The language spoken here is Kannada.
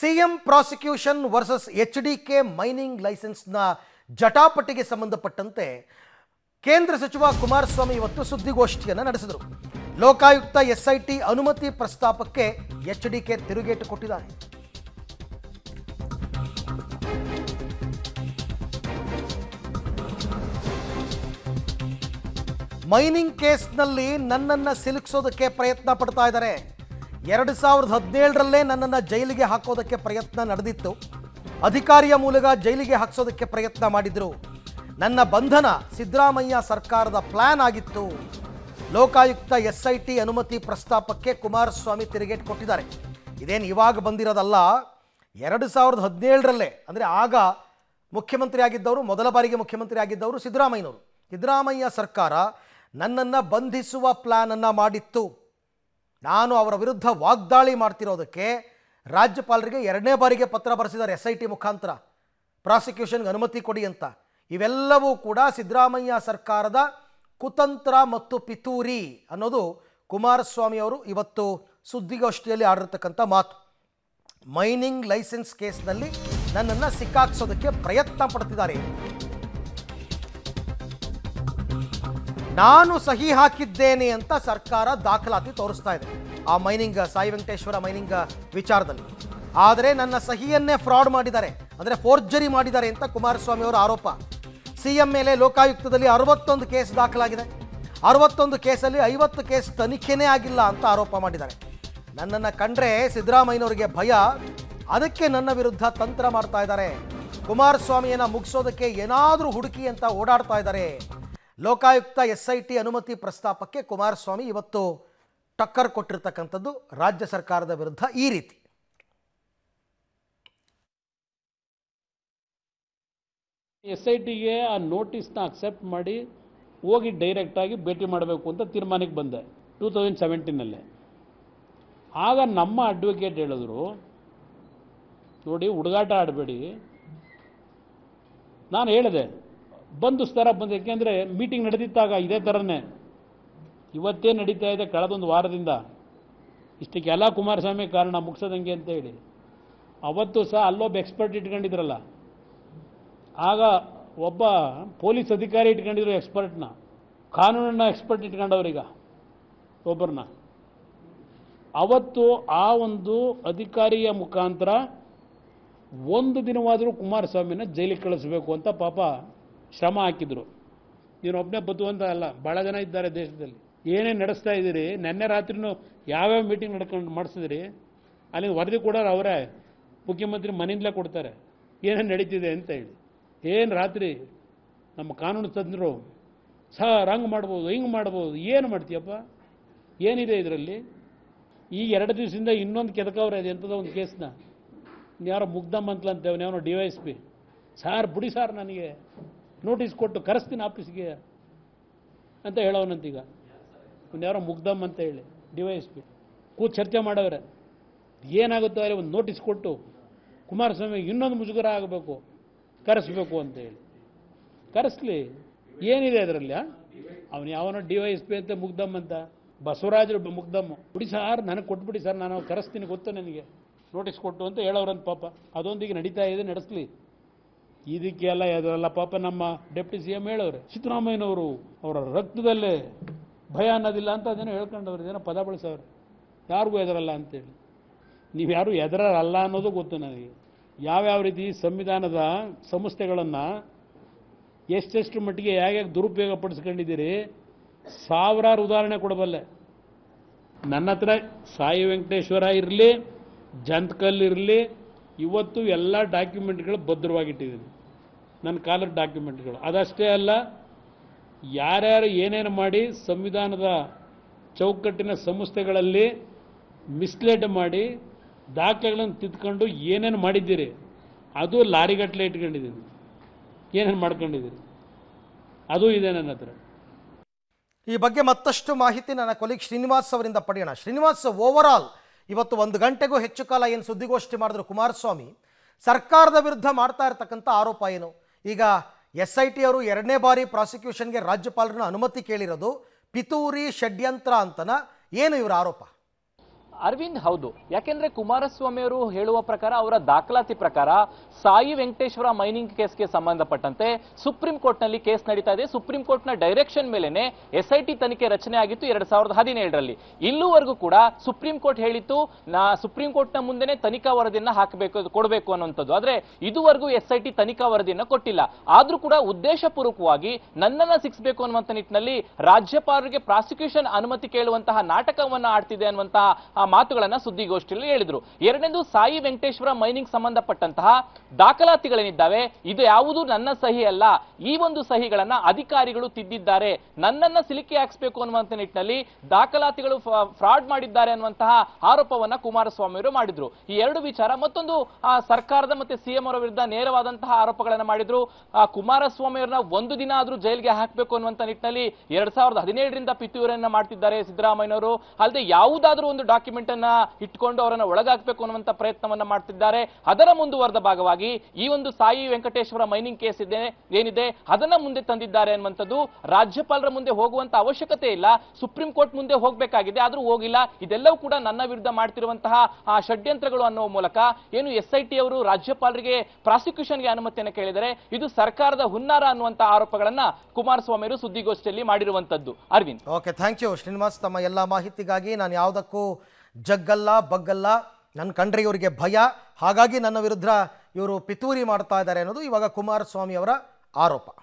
CM prosecution versus H D K mining ಲೈಸೆನ್ಸ್ನ ಜಟಾಪಟಿಗೆ ಸಂಬಂಧಪಟ್ಟಂತೆ ಕೇಂದ್ರ ಸಚಿವ ಕುಮಾರಸ್ವಾಮಿ ಇವತ್ತು ಸುದ್ದಿಗೋಷ್ಠಿಯನ್ನು ನಡೆಸಿದರು ಲೋಕಾಯುಕ್ತ ಎಸ್ ಐ ಟಿ ಅನುಮತಿ ಪ್ರಸ್ತಾಪಕ್ಕೆ ಎಚ್ ಡಿ ಕೆ ತಿರುಗೇಟು ಕೊಟ್ಟಿದ್ದಾರೆ ಮೈನಿಂಗ್ ಕೇಸ್ನಲ್ಲಿ ನನ್ನನ್ನು ಸಿಲುಕಿಸೋದಕ್ಕೆ ಪ್ರಯತ್ನ ಪಡ್ತಾ ಇದ್ದಾರೆ ಎರಡು ಸಾವಿರದ ಹದಿನೇಳರಲ್ಲೇ ನನ್ನನ್ನು ಜೈಲಿಗೆ ಹಾಕೋದಕ್ಕೆ ಪ್ರಯತ್ನ ನಡೆದಿತ್ತು ಅಧಿಕಾರಿಯ ಮೂಲಕ ಜೈಲಿಗೆ ಹಾಕ್ಸೋದಕ್ಕೆ ಪ್ರಯತ್ನ ಮಾಡಿದರು ನನ್ನ ಬಂಧನ ಸಿದ್ದರಾಮಯ್ಯ ಸರ್ಕಾರದ ಪ್ಲ್ಯಾನ್ ಆಗಿತ್ತು ಲೋಕಾಯುಕ್ತ ಎಸ್ ಐ ಟಿ ಅನುಮತಿ ಪ್ರಸ್ತಾಪಕ್ಕೆ ಕುಮಾರಸ್ವಾಮಿ ತಿರುಗೇಟ್ ಕೊಟ್ಟಿದ್ದಾರೆ ಇದೇನು ಇವಾಗ ಬಂದಿರೋದಲ್ಲ ಎರಡು ಸಾವಿರದ ಹದಿನೇಳರಲ್ಲೇ ಅಂದರೆ ಆಗ ಮುಖ್ಯಮಂತ್ರಿ ಆಗಿದ್ದವರು ಮೊದಲ ಬಾರಿಗೆ ಮುಖ್ಯಮಂತ್ರಿ ಆಗಿದ್ದವರು ಸಿದ್ದರಾಮಯ್ಯನವರು ಸಿದ್ದರಾಮಯ್ಯ ಸರ್ಕಾರ ನನ್ನನ್ನು ಬಂಧಿಸುವ ಪ್ಲ್ಯಾನನ್ನು ಮಾಡಿತ್ತು ನಾನು ಅವರ ವಿರುದ್ಧ ವಾಗ್ದಾಳಿ ಮಾಡ್ತಿರೋದಕ್ಕೆ ರಾಜ್ಯಪಾಲರಿಗೆ ಎರಡನೇ ಬಾರಿಗೆ ಪತ್ರ ಬರೆಸಿದ್ದಾರೆ ಎಸ್ ಐ ಟಿ ಮುಖಾಂತರ ಪ್ರಾಸಿಕ್ಯೂಷನ್ಗೆ ಅನುಮತಿ ಕೊಡಿ ಅಂತ ಇವೆಲ್ಲವೂ ಕೂಡ ಸಿದ್ದರಾಮಯ್ಯ ಸರ್ಕಾರದ ಕುತಂತ್ರ ಮತ್ತು ಪಿತೂರಿ ಅನ್ನೋದು ಕುಮಾರಸ್ವಾಮಿ ಅವರು ಇವತ್ತು ಸುದ್ದಿಗೋಷ್ಠಿಯಲ್ಲಿ ಆಡಿರ್ತಕ್ಕಂಥ ಮಾತು ಮೈನಿಂಗ್ ಲೈಸೆನ್ಸ್ ಕೇಸ್ನಲ್ಲಿ ನನ್ನನ್ನು ಸಿಕ್ಕಾಕ್ಸೋದಕ್ಕೆ ಪ್ರಯತ್ನ ಪಡ್ತಿದ್ದಾರೆ ನಾನು ಸಹಿ ಹಾಕಿದ್ದೇನೆ ಅಂತ ಸರ್ಕಾರ ದಾಖಲಾತಿ ತೋರಿಸ್ತಾ ಇದೆ ಆ ಮೈನಿಂಗ್ ಸಾಯಿ ವೆಂಕಟೇಶ್ವರ ಮೈನಿಂಗ್ ವಿಚಾರದಲ್ಲಿ ಆದರೆ ನನ್ನ ಸಹಿಯನ್ನೇ ಫ್ರಾಡ್ ಮಾಡಿದ್ದಾರೆ ಅಂದರೆ ಫೋರ್ಜರಿ ಮಾಡಿದ್ದಾರೆ ಅಂತ ಕುಮಾರಸ್ವಾಮಿ ಅವರ ಆರೋಪ ಸಿ ಎಂ ಮೇಲೆ ಲೋಕಾಯುಕ್ತದಲ್ಲಿ ಅರವತ್ತೊಂದು ಕೇಸ್ ದಾಖಲಾಗಿದೆ ಅರವತ್ತೊಂದು ಕೇಸಲ್ಲಿ ಐವತ್ತು ಕೇಸ್ ತನಿಖೆನೇ ಆಗಿಲ್ಲ ಅಂತ ಆರೋಪ ಮಾಡಿದ್ದಾರೆ ನನ್ನನ್ನು ಕಂಡ್ರೆ ಸಿದ್ದರಾಮಯ್ಯನವರಿಗೆ ಭಯ ಅದಕ್ಕೆ ನನ್ನ ವಿರುದ್ಧ ತಂತ್ರ ಮಾಡ್ತಾ ಇದ್ದಾರೆ ಕುಮಾರಸ್ವಾಮಿಯನ್ನು ಮುಗಿಸೋದಕ್ಕೆ ಏನಾದರೂ ಹುಡುಕಿ ಅಂತ ಓಡಾಡ್ತಾ ಇದ್ದಾರೆ ಲೋಕಾಯುಕ್ತ ಎಸ್ ಐ ಟಿ ಅನುಮತಿ ಪ್ರಸ್ತಾಪಕ್ಕೆ ಕುಮಾರಸ್ವಾಮಿ ಇವತ್ತು ಟಕ್ಕರ್ ಕೊಟ್ಟಿರ್ತಕ್ಕಂಥದ್ದು ರಾಜ್ಯ ಸರ್ಕಾರದ ವಿರುದ್ಧ ಈ ರೀತಿ ಎಸ್ ಐ ಟಿಗೆ ಆ ನೋಟಿಸ್ನ ಅಕ್ಸೆಪ್ಟ್ ಮಾಡಿ ಹೋಗಿ ಡೈರೆಕ್ಟಾಗಿ ಭೇಟಿ ಮಾಡಬೇಕು ಅಂತ ತೀರ್ಮಾನಕ್ಕೆ ಬಂದೆ ಟೂ ತೌಸಂಡ್ ಸೆವೆಂಟೀನಲ್ಲಿ ಆಗ ನಮ್ಮ ಅಡ್ವೊಕೇಟ್ ಹೇಳಿದ್ರು ನೋಡಿ ಹುಡುಗಾಟ ಆಡಬೇಡಿ ನಾನು ಹೇಳಿದೆ ಬಂದು ಸ್ತರ ಬಂದು ಯಾಕೆಂದರೆ ಮೀಟಿಂಗ್ ನಡೆದಿತ್ತಾಗ ಇದೇ ಥರನೇ ಇವತ್ತೇ ನಡೀತಾ ಇದೆ ಕಳೆದೊಂದು ವಾರದಿಂದ ಇಷ್ಟಕ್ಕೆ ಎಲ್ಲ ಕುಮಾರಸ್ವಾಮಿ ಕಾರಣ ಮುಗಿಸೋದಂಗೆ ಅಂತ ಹೇಳಿ ಅವತ್ತು ಸಹ ಅಲ್ಲೊಬ್ಬ ಎಕ್ಸ್ಪರ್ಟ್ ಇಟ್ಕೊಂಡಿದ್ರಲ್ಲ ಆಗ ಒಬ್ಬ ಪೊಲೀಸ್ ಅಧಿಕಾರಿ ಇಟ್ಕೊಂಡಿದ್ರು ಎಕ್ಸ್ಪರ್ಟ್ನ ಕಾನೂನನ್ನ ಎಕ್ಸ್ಪರ್ಟ್ ಇಟ್ಕೊಂಡವ್ರೀಗ ಒಬ್ಬರನ್ನ ಅವತ್ತು ಆ ಒಂದು ಅಧಿಕಾರಿಯ ಮುಖಾಂತರ ಒಂದು ದಿನವಾದರೂ ಕುಮಾರಸ್ವಾಮಿನ ಜೈಲಿಗೆ ಕಳಿಸ್ಬೇಕು ಅಂತ ಪಾಪ ಶ್ರಮ ಹಾಕಿದರು ನೀನೊಬ್ಬನೇ ಬದುವಂತ ಅಲ್ಲ ಭಾಳ ಜನ ಇದ್ದಾರೆ ದೇಶದಲ್ಲಿ ಏನೇನು ನಡೆಸ್ತಾ ಇದ್ದೀರಿ ನಿನ್ನೆ ರಾತ್ರಿನೂ ಯಾವ್ಯಾವ ಮೀಟಿಂಗ್ ನಡ್ಕೊಂಡು ಮಾಡಿಸಿದ್ರಿ ಅಲ್ಲಿ ವರದಿ ಕೂಡ ಅವರೇ ಮುಖ್ಯಮಂತ್ರಿ ಮನೆಯಿಂದಲೇ ಕೊಡ್ತಾರೆ ಏನೇನು ನಡೀತಿದೆ ಅಂತ ಹೇಳಿ ಏನು ರಾತ್ರಿ ನಮ್ಮ ಕಾನೂನು ತಜ್ಞರು ಸರ್ ಹಂಗೆ ಮಾಡ್ಬೋದು ಹಿಂಗೆ ಮಾಡ್ಬೋದು ಏನು ಮಾಡ್ತೀಯಪ್ಪ ಏನಿದೆ ಇದರಲ್ಲಿ ಈ ಎರಡು ದಿವಸದಿಂದ ಇನ್ನೊಂದು ಕೆದಕವ್ರೆ ಇದೆ ಎಂಥದ್ದೋ ಒಂದು ಕೇಸ್ನ ಯಾರೋ ಮುಗ್ಧ ಮಂತ್ಲ ಅಂತೇವೆ ನಾವು D Y S P sir ಬಿಡಿ ಸಾರ್ ನನಗೆ ನೋಟಿಸ್ ಕೊಟ್ಟು ಕರೆಸ್ತೀನಿ ಆಫೀಸ್ಗೆ ಅಂತ ಹೇಳೋನಂತೀಗ ಯಾರೋ ಮುಗ್ದಮ್ ಅಂತ ಹೇಳಿ ಡಿ ವೈ ಎಸ್ ಪಿ ಕೂತು ಚರ್ಚೆ ಮಾಡವ್ರೆ ಏನಾಗುತ್ತೋ ಅಲ್ಲಿ ಒಂದು ನೋಟಿಸ್ ಕೊಟ್ಟು ಕುಮಾರಸ್ವಾಮಿ ಇನ್ನೊಂದು ಮುಜುಗರ ಆಗಬೇಕು ಕರೆಸ್ಬೇಕು ಅಂತ ಹೇಳಿ ಕರೆಸ್ಲಿ ಏನಿದೆ ಅದರಲ್ಲಿ ಅವನು ಯಾವನೋ ಡಿ ವೈ ಎಸ್ ಪಿ ಅಂತ ಮುಗ್ದಮ್ ಅಂತ ಬಸವರಾಜರು ಮುಗ್ದಮ್ಮ ಬಿಡಿ ಸರ್ ನನಗೆ ಕೊಟ್ಬಿಡಿ ಸರ್ ನಾನು ಕರೆಸ್ತೀನಿ ಗೊತ್ತು ನನಗೆ ನೋಟಿಸ್ ಕೊಟ್ಟು ಅಂತ ಹೇಳೋರಂತ ಪಾಪ ಅದೊಂದಿಗೆ ನಡೀತಾ ಇದೆ ನಡೆಸಲಿ ಇದಕ್ಕೆಲ್ಲ ಅದೆಲ್ಲ ಪಾಪ ನಮ್ಮ ಡೆಪ್ಟಿ ಸಿ ಎಂ ಹೇಳೋರು ಸಿದ್ದರಾಮಯ್ಯನವರು ಅವರ ರಕ್ತದಲ್ಲೇ ಭಯ ಅನ್ನೋದಿಲ್ಲ ಅಂತ ಅದನ್ನು ಹೇಳ್ಕೊಂಡವ್ರು ಏನೋ ಪದ ಬಳಸೋರು ಯಾರಿಗೂ ಎದರಲ್ಲ ಅಂತೇಳಿ ನೀವು ಯಾರು ಎದರಲ್ಲ ಅನ್ನೋದು ಗೊತ್ತು ನನಗೆ ಯಾವ್ಯಾವ ರೀತಿ ಸಂವಿಧಾನದ ಸಂಸ್ಥೆಗಳನ್ನು ಎಷ್ಟೆಷ್ಟು ಮಟ್ಟಿಗೆ ಹೇಗೆ ದುರುಪಯೋಗ ಪಡಿಸ್ಕೊಂಡಿದ್ದೀರಿ ಸಾವಿರಾರು ಉದಾಹರಣೆ ಕೊಡಬಲ್ಲೆ ನನ್ನ ಹತ್ರ ಸಾಯಿ ವೆಂಕಟೇಶ್ವರ ಇರಲಿ ಜಂತ್ಕಲ್ ಇರಲಿ ಇವತ್ತು ಎಲ್ಲ ಡಾಕ್ಯುಮೆಂಟ್ಗಳು ಭದ್ರವಾಗಿಟ್ಟಿದ್ದೀನಿ ನನ್ನ ಕಾಲದ ಡಾಕ್ಯುಮೆಂಟ್ಗಳು ಅದಷ್ಟೇ ಅಲ್ಲ ಯಾರ್ಯಾರು ಏನೇನು ಮಾಡಿ ಸಂವಿಧಾನದ ಚೌಕಟ್ಟಿನ ಸಂಸ್ಥೆಗಳಲ್ಲಿ ಮಿಸ್ಲೇಡ್ ಮಾಡಿ ದಾಖಲೆಗಳನ್ನು ತಿದ್ಕೊಂಡು ಏನೇನು ಮಾಡಿದ್ದೀರಿ ಅದು ಲಾರಿಗಟ್ಟಲೆ ಇಟ್ಕೊಂಡಿದ್ದೀನಿ ಏನೇನು ಮಾಡ್ಕೊಂಡಿದ್ದೀರಿ ಅದು ಇದೆ ನನ್ನ ಹತ್ರ ಈ ಬಗ್ಗೆ ಮತ್ತಷ್ಟು ಮಾಹಿತಿ ನನ್ನ ಕೊಲೀಗ್ ಶ್ರೀನಿವಾಸ್ ಅವರಿಂದ ಪಡೆಯೋಣ ಶ್ರೀನಿವಾಸ್ ಓವರ್ ಇವತ್ತು ಒಂದು ಗಂಟೆಗೂ ಹೆಚ್ಚು ಕಾಲ ಏನು ಸುದ್ದಿಗೋಷ್ಠಿ ಮಾಡಿದ್ರು ಕುಮಾರಸ್ವಾಮಿ ಸರ್ಕಾರದ ವಿರುದ್ಧ ಮಾಡ್ತಾ ಇರತಕ್ಕಂಥ ಆರೋಪ ಏನು ಈಗ ಎಸ್ ಐ ಟಿ ಅವರು ಎರಡನೇ ಬಾರಿ ಪ್ರಾಸಿಕ್ಯೂಷನ್ಗೆ ರಾಜ್ಯಪಾಲರನ್ನ ಅನುಮತಿ ಕೇಳಿರೋದು ಪಿತೂರಿ ಷಡ್ಯಂತ್ರ ಅಂತನ ಏನು ಇವರ ಆರೋಪ ಅರವಿಂದ್ ಹೌದು ಯಾಕೆಂದ್ರೆ ಕುಮಾರಸ್ವಾಮಿ ಅವರು ಹೇಳುವ ಪ್ರಕಾರ ಅವರ ದಾಖಲಾತಿ ಪ್ರಕಾರ ಸಾಯಿ ವೆಂಕಟೇಶ್ವರ ಮೈನಿಂಗ್ ಕೇಸ್ಗೆ ಸಂಬಂಧಪಟ್ಟಂತೆ ಸುಪ್ರೀಂ ಕೋರ್ಟ್ನಲ್ಲಿ ಕೇಸ್ ನಡೀತಾ ಇದೆ ಸುಪ್ರೀಂ ಕೋರ್ಟ್ನ ಡೈರೆಕ್ಷನ್ ಮೇಲೆನೆ ಎಸ್ ಐ ಟಿ ತನಿಖೆ ರಚನೆ ಆಗಿತ್ತು ಎರಡ್ ಸಾವಿರದ ಹದಿನೇಳರಲ್ಲಿ ಇಲ್ಲೂವರೆಗೂ ಕೂಡ ಸುಪ್ರೀಂ ಕೋರ್ಟ್ ಹೇಳಿತ್ತು ನಾ ಸುಪ್ರೀಂ ಕೋರ್ಟ್ನ ಮುಂದೆನೆ ತನಿಖಾ ವರದಿಯನ್ನು ಹಾಕಬೇಕು ಕೊಡಬೇಕು ಅನ್ನುವಂಥದ್ದು ಆದರೆ ಇದುವರೆಗೂ ಎಸ್ ಐ ಟಿ ತನಿಖಾ ವರದಿಯನ್ನು ಕೊಟ್ಟಿಲ್ಲ ಆದರೂ ಕೂಡ ಉದ್ದೇಶಪೂರ್ವಕವಾಗಿ ನನ್ನನ್ನು ಸಿಕ್ಸ್ಬೇಕು ಅನ್ನುವಂಥ ನಿಟ್ಟಿನಲ್ಲಿ ರಾಜ್ಯಪಾಲರಿಗೆ ಪ್ರಾಸಿಕ್ಯೂಷನ್ ಅನುಮತಿ ಕೇಳುವಂತಹ ನಾಟಕವನ್ನು ಆಡ್ತಿದೆ ಅನ್ನುವಂತಹ ಮಾತುಗಳನ್ನ ಸುದ್ದಿಗೋಷ್ಠಿಯಲ್ಲಿ ಹೇಳಿದ್ರು ಎರಡನೇದು ಸಾಯಿ ವೆಂಕಟೇಶ್ವರ ಮೈನಿಂಗ್ ಸಂಬಂಧಪಟ್ಟಂತಹ ದಾಖಲಾತಿಗಳೇನಿದ್ದಾವೆ ಇದು ಯಾವುದು ನನ್ನ ಸಹಿ ಅಲ್ಲ ಈ ಒಂದು ಸಹಿಗಳನ್ನ ಅಧಿಕಾರಿಗಳು ತಿದ್ದಿದ್ದಾರೆ ನನ್ನನ್ನ ಸಿಲುಕಿ ಹಾಕ್ಸ್ಬೇಕು ಅನ್ನುವಂಥ ನಿಟ್ಟಿನಲ್ಲಿ ದಾಖಲಾತಿಗಳು ಫ್ರಾಡ್ ಮಾಡಿದ್ದಾರೆ ಅನ್ನುವಂತಹ ಆರೋಪವನ್ನ ಕುಮಾರಸ್ವಾಮಿ ಅವರು ಮಾಡಿದ್ರು ಈ ಎರಡು ವಿಚಾರ ಮತ್ತೊಂದು ಸರ್ಕಾರದ ಮತ್ತೆ ಸಿಎಂ ಅವರ ವಿರುದ್ಧ ನೇರವಾದಂತಹ ಆರೋಪಗಳನ್ನ ಮಾಡಿದ್ರು ಕುಮಾರಸ್ವಾಮಿ ಅವರನ್ನ ಒಂದು ದಿನ ಆದ್ರೂ ಜೈಲಿಗೆ ಹಾಕಬೇಕು ಅನ್ನುವಂತ ನಿಟ್ಟಿನಲ್ಲಿ ಎರಡ್ ಸಾವಿರದ ಹದಿನೇಳರಿಂದ ಪಿತೂರನ್ನ ಮಾಡ್ತಿದ್ದಾರೆ ಸಿದ್ದರಾಮಯ್ಯನವರು ಅಲ್ಲದೆ ಯಾವುದಾದ್ರೂ ಒಂದು ಡಾಕ್ಯುಮೆಂಟ್ ಅನ್ನ ಇಟ್ಕೊಂಡು ಅವರನ್ನ ಒಳಗಾಗಬೇಕು ಅನ್ನುವಂತ ಪ್ರಯತ್ನವನ್ನ ಮಾಡ್ತಿದ್ದಾರೆ ಅದರ ಮುಂದುವರೆದ ಭಾಗವಾಗಿ ಈ ಒಂದು ಸಾಯಿ ವೆಂಕಟೇಶ್ವರ ಮೈನಿಂಗ್ ಕೇಸ್ ಇದೆ ಏನಿದೆ ಅದನ್ನ ಮುಂದೆ ತಂದಿದ್ದಾರೆ ಅನ್ನುವಂಥದ್ದು ರಾಜ್ಯಪಾಲರ ಮುಂದೆ ಹೋಗುವಂತ ಅವಶ್ಯಕತೆ ಇಲ್ಲ ಸುಪ್ರೀಂ ಕೋರ್ಟ್ ಮುಂದೆ ಹೋಗಬೇಕಾಗಿದೆ ಆದರೂ ಹೋಗಿಲ್ಲ ಇದೆಲ್ಲವೂ ಕೂಡ ನನ್ನ ವಿರುದ್ಧ ಮಾಡ್ತಿರುವಂತಹ ಆ ಷಡ್ಯಂತ್ರಗಳು ಅನ್ನುವ ಮೂಲಕ ಏನು ಎಸ್ಐಟಿ ಟಿ ಅವರು ರಾಜ್ಯಪಾಲರಿಗೆ ಪ್ರಾಸಿಕ್ಯೂಷನ್ಗೆ ಅನುಮತಿಯನ್ನು ಕೇಳಿದರೆ ಇದು ಸರ್ಕಾರದ ಹುನ್ನಾರ ಅನ್ನುವಂತಹ ಆರೋಪಗಳನ್ನ ಕುಮಾರಸ್ವಾಮಿ ಸುದ್ದಿಗೋಷ್ಠಿಯಲ್ಲಿ ಮಾಡಿರುವಂತದ್ದು Arvind okay thank you Srinivas ತಮ್ಮ ಎಲ್ಲ ಮಾಹಿತಿಗಾಗಿ ನಾನು ಯಾವುದಕ್ಕೂ ಜಗ್ಗಲ್ಲ ಬಗ್ಗಲ್ಲ ನನ್ನ ಕಂಡ್ರೆ ಇವರಿಗೆ ಭಯ ಹಾಗಾಗಿ ನನ್ನ ವಿರುದ್ಧ ಇವರು ಪಿತೂರಿ ಮಾಡ್ತಾ ಇದ್ದಾರೆ ಅನ್ನೋದು ಇವಾಗ ಕುಮಾರಸ್ವಾಮಿ ಅವರ ಆರೋಪ